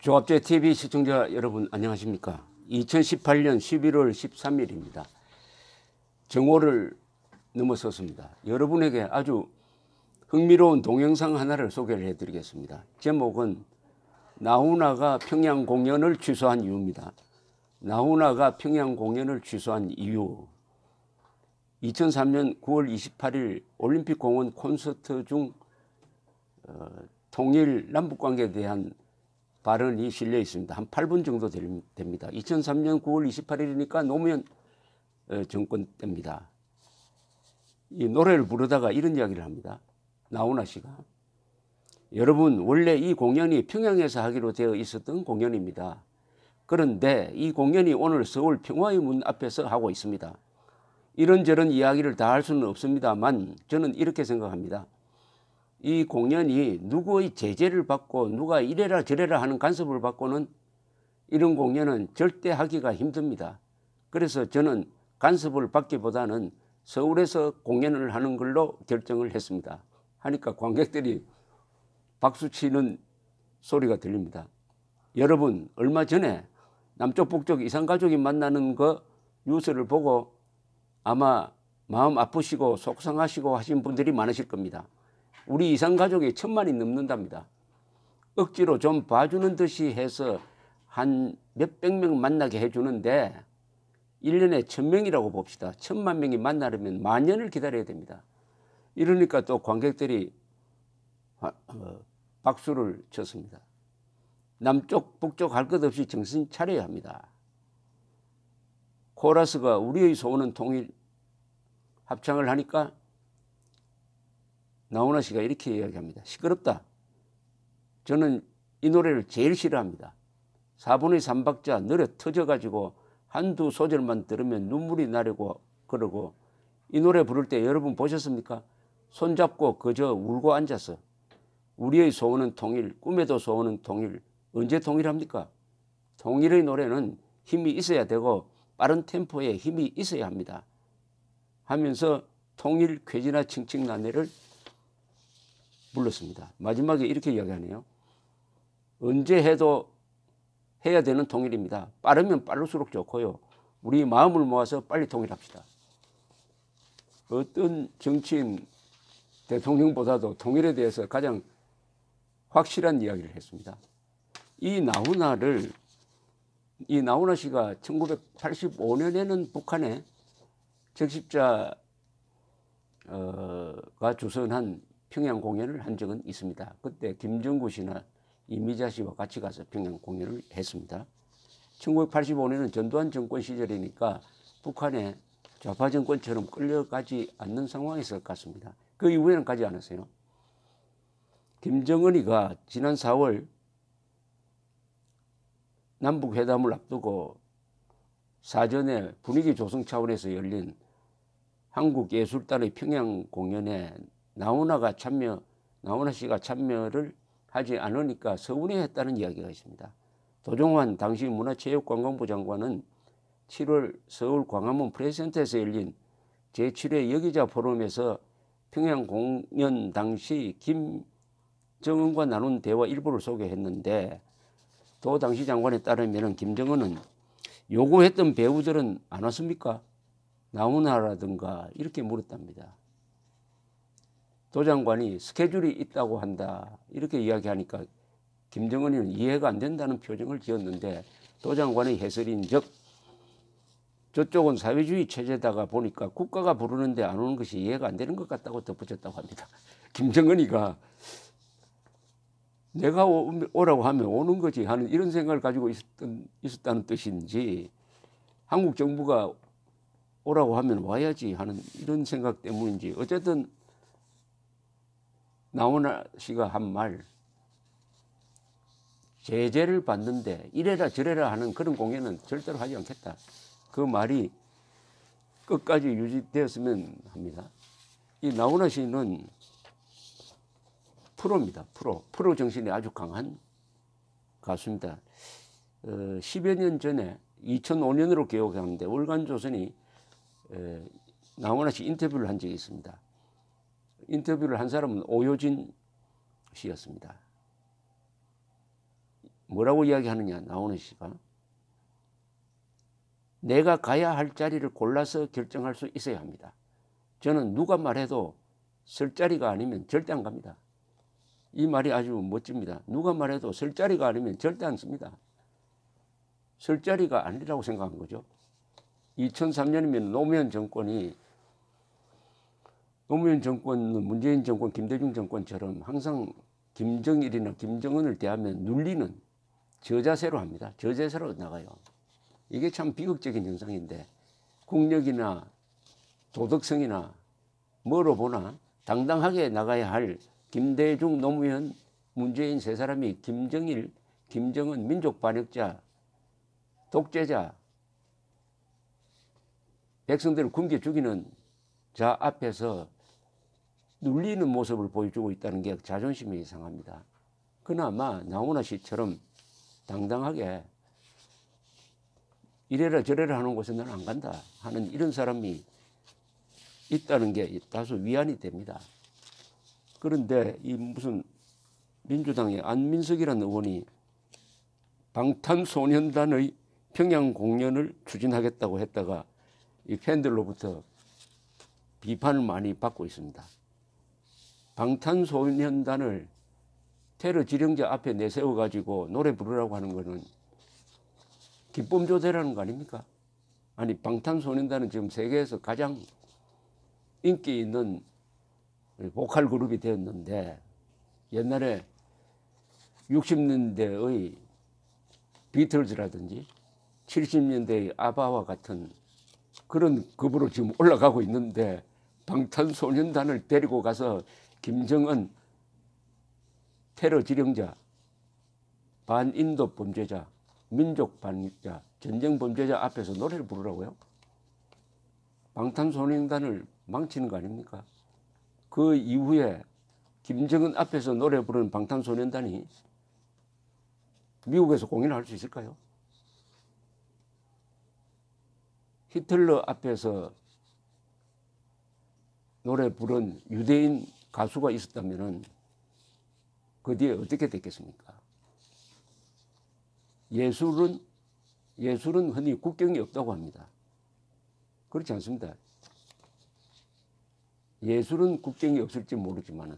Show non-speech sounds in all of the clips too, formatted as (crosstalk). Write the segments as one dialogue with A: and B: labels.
A: 조합제 TV 시청자 여러분 안녕하십니까 2018년 11월 13일입니다 정오를 넘어섰습니다 여러분에게 아주 흥미로운 동영상 하나를 소개를 해드리겠습니다 제목은 나훈아가 평양 공연을 취소한 이유입니다 나훈아가 평양 공연을 취소한 이유 2003년 9월 28일 올림픽공원 콘서트 중 어, 통일 남북관계에 대한 발언이 실려 있습니다. 한 8분 정도 됩니다. 2003년 9월 28일이니까 노무현 어, 정권 때입니다. 이 노래를 부르다가 이런 이야기를 합니다. 나훈아 씨가. 여러분, 원래 이 공연이 평양에서 하기로 되어 있었던 공연입니다. 그런데 이 공연이 오늘 서울 평화의 문 앞에서 하고 있습니다. 이런저런 이야기를 다 할 수는 없습니다만 저는 이렇게 생각합니다. 이 공연이 누구의 제재를 받고 누가 이래라 저래라 하는 간섭을 받고는 이런 공연은 절대 하기가 힘듭니다. 그래서 저는 간섭을 받기보다는 서울에서 공연을 하는 걸로 결정을 했습니다. 하니까 관객들이 박수치는 소리가 들립니다. 여러분 얼마 전에 남쪽 북쪽 이산가족이 만나는 그 뉴스를 보고 아마 마음 아프시고 속상하시고 하신 분들이 많으실 겁니다. 우리 이상 가족이 천만이 넘는답니다. 억지로 좀 봐주는 듯이 해서 한 몇 백 명 만나게 해주는데 1년에 천명이라고 봅시다. 천만 명이 만나려면 만 년을 기다려야 됩니다. 이러니까 또 관객들이 아, 어, 박수를 쳤습니다. 남쪽 북쪽 할 것 없이 정신 차려야 합니다. 코러스가 우리의 소원은 통일 합창을 하니까 나훈아 씨가 이렇게 이야기합니다. 시끄럽다. 저는 이 노래를 제일 싫어합니다. 4분의 3박자 느려 터져가지고 한두 소절만 들으면 눈물이 나려고 그러고 이 노래 부를 때 여러분 보셨습니까? 손잡고 그저 울고 앉아서 우리의 소원은 통일, 꿈에도 소원은 통일, 언제 통일합니까? 통일의 노래는 힘이 있어야 되고 빠른 템포에 힘이 있어야 합니다. 하면서 통일 쾌지나 칭칭난해를 불렀습니다. 마지막에 이렇게 이야기하네요. 언제 해도 해야 되는 통일입니다. 빠르면 빠를수록 좋고요. 우리 마음을 모아서 빨리 통일합시다. 어떤 정치인 대통령보다도 통일에 대해서 가장 확실한 이야기를 했습니다. 이 나훈아를 이 나훈아 씨가 1985년에는 북한에 적십자가 주선한 평양 공연을 한 적은 있습니다. 그때 김정구 씨나 이미자 씨와 같이 가서 평양 공연을 했습니다. 1985년은 전두환 정권 시절이니까 북한의 좌파 정권처럼 끌려가지 않는 상황에서 갔습니다. 그 이후에는 가지 않았어요. 김정은이가 지난 4월 남북회담을 앞두고 사전에 분위기 조성 차원에서 열린 한국예술단의 평양 공연에 나훈아가 참여, 나훈아 씨가 참여를 하지 않으니까 서운해했다는 이야기가 있습니다. 도종환 당시 문화체육관광부 장관은 7월 서울 광화문 프레젠트에서 열린 제7회 여기자 포럼에서 평양 공연 당시 김정은과 나눈 대화 일부를 소개했는데 도 당시 장관에 따르면 김정은은 요구했던 배우들은 안 왔습니까? 나훈아라든가 이렇게 물었답니다. 도 장관이 스케줄이 있다고 한다 이렇게 이야기하니까 김정은이는 이해가 안 된다는 표정을 지었는데 도 장관의 해설인즉 저쪽은 사회주의 체제다가 보니까 국가가 부르는데 안 오는 것이 이해가 안 되는 것 같다고 덧붙였다고 합니다. (laughs) 김정은이가 내가 오라고 하면 오는 거지 하는 이런 생각을 가지고 있었던, 있었다는 뜻인지 한국 정부가 오라고 하면 와야지 하는 이런 생각 때문인지 어쨌든 나훈아 씨가 한 말, 제재를 받는데 이래라 저래라 하는 그런 공연은 절대로 하지 않겠다. 그 말이 끝까지 유지되었으면 합니다. 이 나훈아 씨는 프로입니다. 프로. 프로 정신이 아주 강한 가수입니다. 10여 어, 년 전에 2005년으로 기억하는데 월간조선이 어, 나훈아 씨 인터뷰를 한 적이 있습니다. 인터뷰를 한 사람은 오효진 씨였습니다. 뭐라고 이야기하느냐 나오는 씨가 내가 가야 할 자리를 골라서 결정할 수 있어야 합니다. 저는 누가 말해도 설 자리가 아니면 절대 안 갑니다. 이 말이 아주 멋집니다. 누가 말해도 설 자리가 아니면 절대 안 씁니다. 설 자리가 아니라고 생각한 거죠. 2003년이면 노무현 정권이 노무현 정권 문재인 정권, 김대중 정권처럼 항상 김정일이나 김정은을 대하면 눌리는 저자세로 합니다. 저자세로 나가요. 이게 참 비극적인 현상인데 국력이나 도덕성이나 뭐로 보나 당당하게 나가야 할 김대중, 노무현, 문재인 세 사람이 김정일, 김정은 민족 반역자, 독재자, 백성들을 굶겨 죽이는 자 앞에서 눌리는 모습을 보여주고 있다는 게 자존심이 이상합니다. 그나마 나훈아 씨처럼 당당하게 이래라 저래라 하는 곳에 는안 간다 하는 이런 사람이 있다는 게 다소 위안이 됩니다. 그런데 이 무슨 민주당의 안민석이라는 의원이 방탄소년단의 평양 공연을 추진하겠다고 했다가 이 팬들로부터 비판을 많이 받고 있습니다. 방탄소년단을 테러 지령자 앞에 내세워 가지고 노래 부르라고 하는 거는 기쁨 조대라는 거 아닙니까? 아니 방탄소년단은 지금 세계에서 가장 인기 있는 보컬 그룹이 되었는데 옛날에 60년대의 비틀즈라든지 70년대의 아바와 같은 그런 급으로 지금 올라가고 있는데 방탄소년단을 데리고 가서 김정은 테러 지령자, 반인도 범죄자, 민족 반자 전쟁 범죄자 앞에서 노래를 부르라고요? 방탄소년단을 망치는 거 아닙니까? 그 이후에 김정은 앞에서 노래 부르는 방탄소년단이 미국에서 공연을 할수 있을까요? 히틀러 앞에서 노래 부른 유대인 가수가 있었다면 그 뒤에 어떻게 됐겠습니까? 예술은 예술은 흔히 국경이 없다고 합니다. 그렇지 않습니다. 예술은 국경이 없을지 모르지만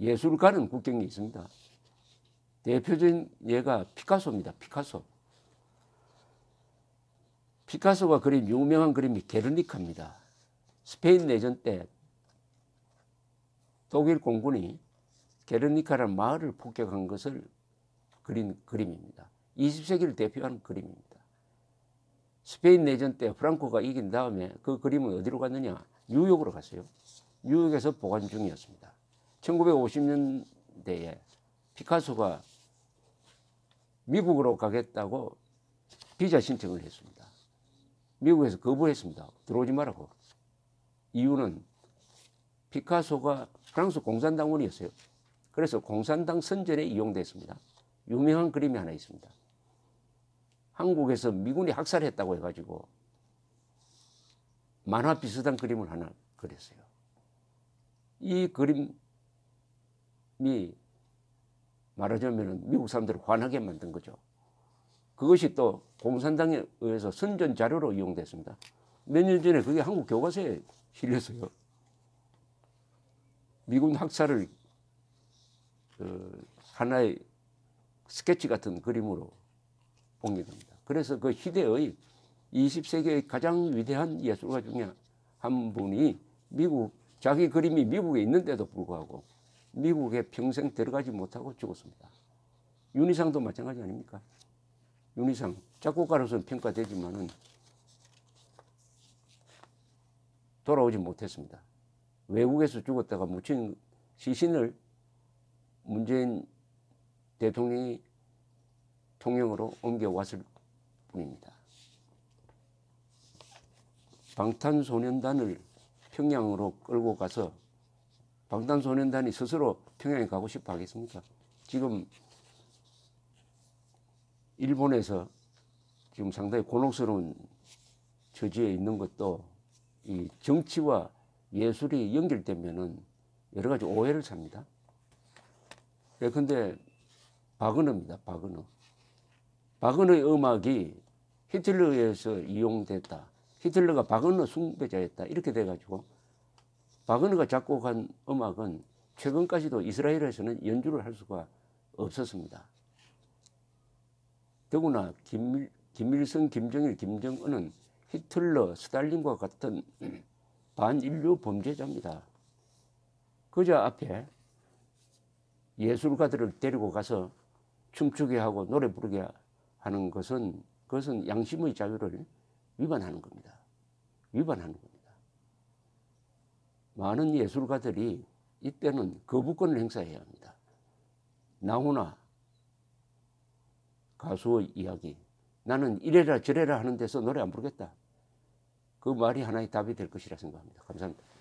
A: 예술가는 국경이 있습니다. 대표적인 예가 피카소입니다. 피카소. 피카소가 그린 유명한 그림이 게르니카입니다. 스페인 내전 때 독일 공군이 게르니카라는 마을을 폭격한 것을 그린 그림입니다. 20세기를 대표하는 그림입니다. 스페인 내전 때 프랑코가 이긴 다음에 그 그림은 어디로 갔느냐? 뉴욕으로 갔어요. 뉴욕에서 보관 중이었습니다. 1950년대에 피카소가 미국으로 가겠다고 비자 신청을 했습니다. 미국에서 거부했습니다. 들어오지 말라고. 이유는 피카소가 프랑스 공산당원이었어요. 그래서 공산당 선전에 이용됐습니다. 유명한 그림이 하나 있습니다. 한국에서 미군이 학살했다고 해가지고 만화 비슷한 그림을 하나 그렸어요. 이 그림이 말하자면 미국 사람들을 화나게 만든 거죠. 그것이 또 공산당에 의해서 선전 자료로 이용됐습니다. 몇 년 전에 그게 한국 교과서에 실렸어요. 미군 학살을 그 하나의 스케치 같은 그림으로 옮게 됩니다. 그래서 그 시대의 20세기의 가장 위대한 예술가 중에 한 분이 미국 자기 그림이 미국에 있는데도 불구하고 미국에 평생 들어가지 못하고 죽었습니다. 윤희상도 마찬가지 아닙니까? 윤희상 작곡가로서는 평가되지만은 돌아오지 못했습니다. 외국에서 죽었다가 묻힌 시신을 문재인 대통령이 통영으로 옮겨왔을 뿐입니다. 방탄소년단을 평양으로 끌고 가서 방탄소년단이 스스로 평양에 가고 싶어 하겠습니까? 지금 일본에서 지금 상당히 곤혹스러운 처지에 있는 것도 이 정치와 예술이 연결되면은 여러 가지 오해를 삽니다. 예컨대 바그너입니다. 바그너. 바그너의 음악이 히틀러에 서 이용됐다. 히틀러가 바그너 숭배자였다. 이렇게 돼가지고 바그너가 작곡한 음악은 최근까지도 이스라엘에서는 연주를 할 수가 없었습니다. 더구나 김, 김일성, 김정일, 김정은은 히틀러, 스탈린과 같은 반인류 범죄자입니다. 그저 앞에 예술가들을 데리고 가서 춤추게 하고 노래 부르게 하는 것은 그것은 양심의 자유를 위반하는 겁니다. 위반하는 겁니다. 많은 예술가들이 이때는 거부권을 행사해야 합니다. 나훈아 가수의 이야기 나는 이래라 저래라 하는 데서 노래 안 부르겠다. 그 말이 하나의 답이 될 것이라 생각합니다. 감사합니다.